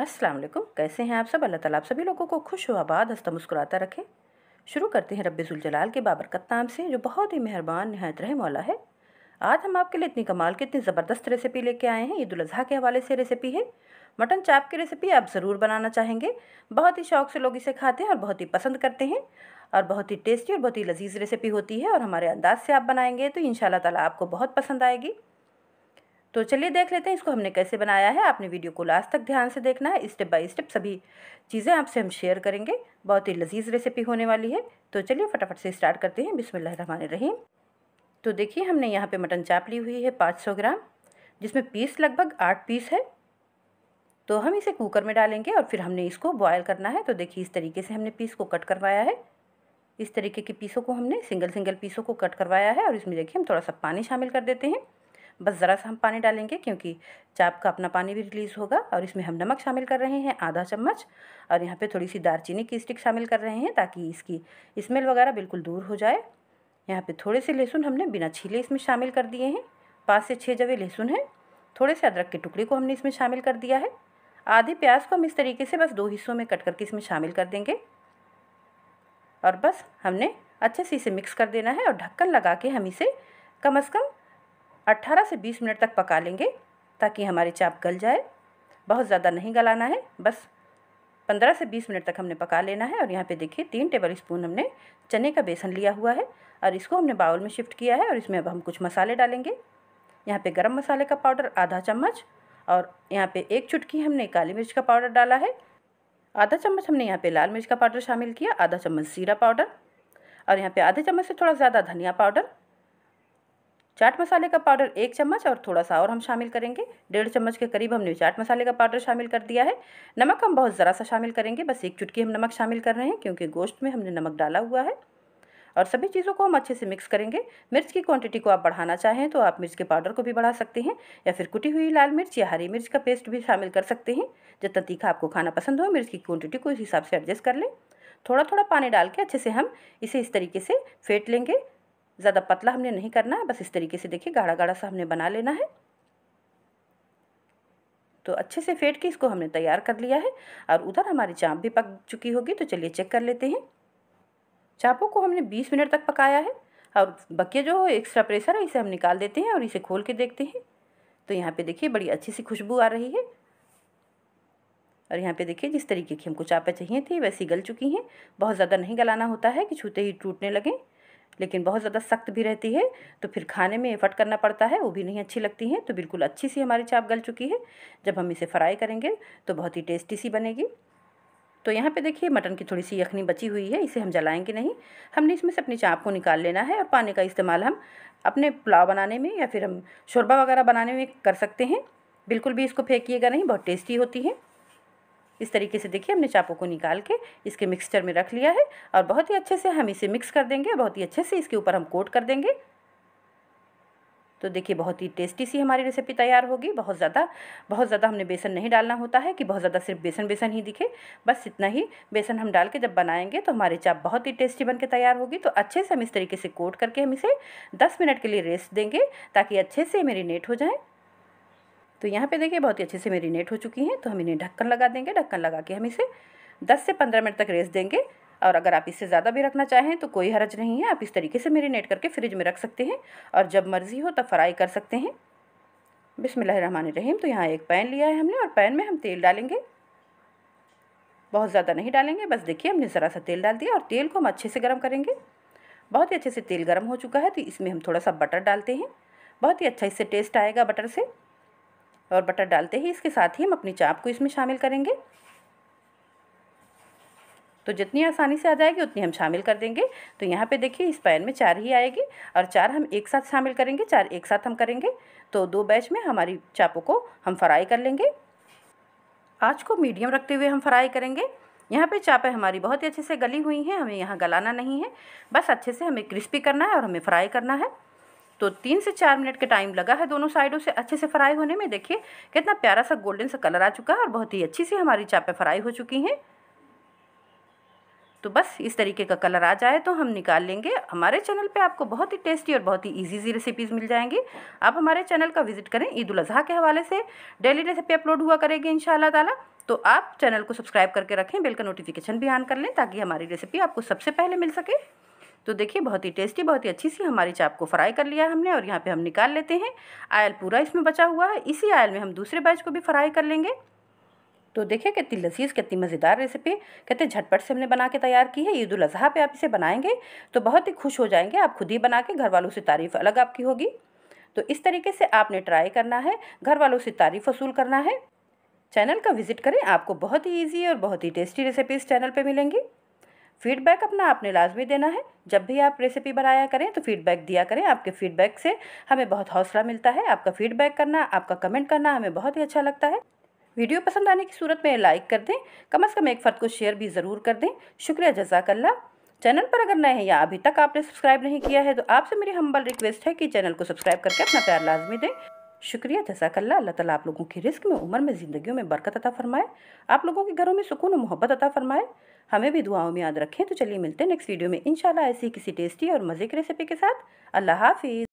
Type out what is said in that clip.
अस्सलाम वालेकुम कैसे हैं आप सब अल्लाह ताला आप सभी लोगों को खुश हो आबाद हंस मुस्कुराता रखें शुरू करते हैं रब्बुल जलाल के बाबरकत नाम से जो बहुत ही मेहरबान नहायत रहे मौला है आज हम आपके लिए इतनी कमाल की इतनी ज़बरदस्त रेसिपी लेके आए हैं ईद अजी के हवाले से रेसिपी है मटन चाप की रेसिपी आप ज़रूर बनाना चाहेंगे बहुत ही शौक से लोग इसे खाते हैं और बहुत ही पसंद करते हैं और बहुत ही टेस्टी और बहुत ही लजीज रेसिपी होती है और हमारे अंदाज से आप बनाएंगे तो इन ताला आपको बहुत पसंद आएगी तो चलिए देख लेते हैं इसको हमने कैसे बनाया है आपने वीडियो को लास्ट तक ध्यान से देखना है स्टेप बाय स्टेप सभी चीज़ें आपसे हम शेयर करेंगे बहुत ही लजीज रेसिपी होने वाली है तो चलिए फटाफट से स्टार्ट करते हैं बिसमीम तो देखिए हमने यहाँ पे मटन चाप ली हुई है पाँच ग्राम जिसमें पीस लगभग आठ पीस है तो हम इसे कुकर में डालेंगे और फिर हमने इसको बॉयल करना है तो देखिए इस तरीके से हमने पीस को कट करवाया है इस तरीके के पीसों को हमने सिंगल सिंगल पीसों को कट करवाया है और इसमें देखिए हम थोड़ा सा पानी शामिल कर देते हैं बस ज़रा सा हम पानी डालेंगे क्योंकि चाप का अपना पानी भी रिलीज़ होगा और इसमें हम नमक शामिल कर रहे हैं आधा चम्मच और यहाँ पे थोड़ी सी दारचीनी की स्टिक शामिल कर रहे हैं ताकि इसकी स्मेल वगैरह बिल्कुल दूर हो जाए यहाँ पे थोड़े से लहसुन हमने बिना छीले इसमें शामिल कर दिए हैं पाँच से छः जवे लहसुन है थोड़े से अदरक के टुकड़े को हमने इसमें शामिल कर दिया है आधे प्याज को हम इस तरीके से बस दो हिस्सों में कट करके इसमें शामिल कर देंगे और बस हमने अच्छे से इसे मिक्स कर देना है और ढक्कन लगा के हम इसे कम अज़ कम 18 से 20 मिनट तक पका लेंगे ताकि हमारी चाप गल जाए बहुत ज़्यादा नहीं गलाना है बस 15 से 20 मिनट तक हमने पका लेना है और यहाँ पे देखिए तीन टेबल स्पून हमने चने का बेसन लिया हुआ है और इसको हमने बाउल में शिफ्ट किया है और इसमें अब हम कुछ मसाले डालेंगे यहाँ पे गरम मसाले का पाउडर आधा चम्मच और यहाँ पे एक चुटकी हमने काली मिर्च का पाउडर डाला है आधा चम्मच हमने यहाँ पे लाल मिर्च का पाउडर शामिल किया आधा चम्मच जीरा पाउडर और यहाँ पे आधे चम्मच से थोड़ा ज़्यादा धनिया पाउडर चाट मसाले का पाउडर एक चम्मच और थोड़ा सा और हम शामिल करेंगे डेढ़ चम्मच के करीब हमने चाट मसाले का पाउडर शामिल कर दिया है नमक हम बहुत ज़रा सा शामिल करेंगे बस एक चुटकी हम नमक शामिल कर रहे हैं क्योंकि गोश्त में हमने नमक डाला हुआ है और सभी चीज़ों को हम अच्छे से मिक्स करेंगे मिर्च की क्वांटिटी को आप बढ़ाना चाहें तो आप मिर्च के पाउडर को भी बढ़ा सकते हैं या फिर कुटी हुई लाल मिर्च या हरी मिर्च का पेस्ट भी शामिल कर सकते हैं जितना तीखा आपको खाना पसंद हो मिर्च की क्वांटिटी को इस हिसाब से एडजस्ट कर लें थोड़ा थोड़ा पानी डाल के अच्छे से हम इसे इस तरीके से फेंट लेंगे ज़्यादा पतला हमने नहीं करना है बस इस तरीके से देखिए गाढ़ा गाढ़ा सा हमने बना लेना है तो अच्छे से फेंट के इसको हमने तैयार कर लिया है और उधर हमारी चाप भी पक चुकी होगी तो चलिए चेक कर लेते हैं चापों को हमने बीस मिनट तक पकाया है और बकिया जो एक्स्ट्रा प्रेशर है इसे हम निकाल देते हैं और इसे खोल के देखते हैं तो यहाँ पे देखिए बड़ी अच्छी सी खुशबू आ रही है और यहाँ पे देखिए जिस तरीके की हमको चापें चाहिए थी वैसी गल चुकी हैं बहुत ज़्यादा नहीं गलाना होता है कि छूते ही टूटने लगें लेकिन बहुत ज़्यादा सख्त भी रहती है तो फिर खाने में एफर्ट करना पड़ता है वो भी नहीं अच्छी लगती हैं तो बिल्कुल अच्छी सी हमारी चाप गल चुकी है जब हम इसे फ्राई करेंगे तो बहुत ही टेस्टी सी बनेगी तो यहाँ पे देखिए मटन की थोड़ी सी यखनी बची हुई है इसे हम जलाएंगे नहीं हमने इसमें से अपनी चाप को निकाल लेना है और पानी का इस्तेमाल हम अपने पुलाव बनाने में या फिर हम शोरबा वगैरह बनाने में कर सकते हैं बिल्कुल भी इसको फेंकिएगा नहीं बहुत टेस्टी होती है इस तरीके से देखिए हमने चापों को निकाल के इसके मिक्सचर में रख लिया है और बहुत ही अच्छे से हम इसे मिक्स कर देंगे बहुत ही अच्छे से इसके ऊपर हम कोट कर देंगे तो देखिए बहुत ही टेस्टी सी हमारी रेसिपी तैयार होगी बहुत ज़्यादा बहुत ज़्यादा हमने बेसन नहीं डालना होता है कि बहुत ज़्यादा सिर्फ बेसन बेसन ही दिखे बस इतना ही बेसन हम डाल के जब बनाएंगे तो हमारे चाप बहुत ही टेस्टी बन के तैयार होगी तो अच्छे से हम इस तरीके से कोट करके हम इसे दस मिनट के लिए रेस्ट देंगे ताकि अच्छे से नेट हो जाएँ तो यहाँ पे देखिए बहुत ही अच्छे से मेरीनेट हो चुकी हैं तो हम इन्हें ढक्कन लगा देंगे ढक्कन लगा के हम इसे 10 से 15 मिनट तक रेस्ट देंगे और अगर आप इससे ज़्यादा भी रखना चाहें तो कोई हरज नहीं है आप इस तरीके से मेरीनेट करके फ्रिज में रख सकते हैं और जब मर्ज़ी हो तब फ्राई कर सकते हैं रहीम तो यहाँ एक पैन लिया है हमने और पैन में हम तेल डालेंगे बहुत ज़्यादा नहीं डालेंगे बस देखिए हमने ज़रा सा तेल डाल दिया और तेल को हम अच्छे से गर्म करेंगे बहुत ही अच्छे से तेल गर्म हो चुका है तो इसमें हम थोड़ा सा बटर डालते हैं बहुत ही अच्छा इससे टेस्ट आएगा बटर से और बटर डालते ही इसके साथ ही हम अपनी चाप को इसमें शामिल करेंगे तो जितनी आसानी से आ जाएगी उतनी हम शामिल कर देंगे तो यहाँ पे देखिए इस पैन में चार ही आएगी और चार हम एक साथ शामिल करेंगे चार एक साथ हम करेंगे तो दो बैच में हमारी चापों को हम फ्राई कर लेंगे आँच को मीडियम रखते हुए हम फ्राई करेंगे यहाँ पे चापें हमारी बहुत ही अच्छे से गली हुई हैं हमें यहाँ गलाना नहीं है बस अच्छे से हमें क्रिस्पी करना है और हमें फ्राई करना है तो तीन से चार मिनट का टाइम लगा है दोनों साइडों से अच्छे से फ्राई होने में देखिए कितना प्यारा सा गोल्डन सा कलर आ चुका है और बहुत ही अच्छी सी हमारी चापें फ्राई हो चुकी हैं तो बस इस तरीके का कलर आ जाए तो हम निकाल लेंगे हमारे चैनल पे आपको बहुत ही टेस्टी और बहुत ही इजी सी रेसिपीज़ मिल जाएंगी आप हमारे चैनल का विजिट करें ईद उल अजहा के हवाले से डेली रेसिपी अपलोड हुआ करेगी इन ताला तो आप चैनल को सब्सक्राइब करके रखें बेल का नोटिफिकेशन भी ऑन कर लें ताकि हमारी रेसिपी आपको सबसे पहले मिल सके तो देखिए बहुत ही टेस्टी बहुत ही अच्छी सी हमारी चाप को फ्राई कर लिया हमने और यहाँ पे हम निकाल लेते हैं आयल पूरा इसमें बचा हुआ है इसी आयल में हम दूसरे बैच को भी फ्राई कर लेंगे तो देखिए कितनी लजीज कितनी मज़ेदार रेसिपी कहते झटपट से हमने बना के तैयार की है ईद उल पर आप इसे बनाएंगे तो बहुत ही खुश हो जाएंगे आप खुद ही बना के घर वालों से तारीफ़ अलग आपकी होगी तो इस तरीके से आपने ट्राई करना है घर वालों से तारीफ़ वसूल करना है चैनल का विज़िट करें आपको बहुत ही ईजी और बहुत ही टेस्टी रेसिपीज़ चैनल पर मिलेंगी फीडबैक अपना आपने लाजमी देना है जब भी आप रेसिपी बनाया करें तो फीडबैक दिया करें आपके फीडबैक से हमें बहुत हौसला मिलता है आपका फीडबैक करना आपका कमेंट करना हमें बहुत ही अच्छा लगता है वीडियो पसंद आने की सूरत में लाइक कर दें कम अज़ कम एक फ़र्द को शेयर भी ज़रूर कर दें शुक्रिया जजाकल्ला चैनल पर अगर नए हैं या अभी तक आपने सब्सक्राइब नहीं किया है तो आपसे मेरी हम्बल रिक्वेस्ट है कि चैनल को सब्सक्राइब करके अपना प्यार लाजमी दें शुक्रिया जजाकल्ला अल्लाह ताला आप लोगों की रिस्क में उम्र में ज़िंदगियों में बरकत अता फरमाए आप लोगों के घरों में सुकून और मोहब्बत अता फरमाए हमें भी दुआओं में याद रखें तो चलिए मिलते हैं नेक्स्ट वीडियो में इंशाल्लाह ऐसी किसी टेस्टी और मज़े की रेसिपी के साथ अल्लाह हाफिज़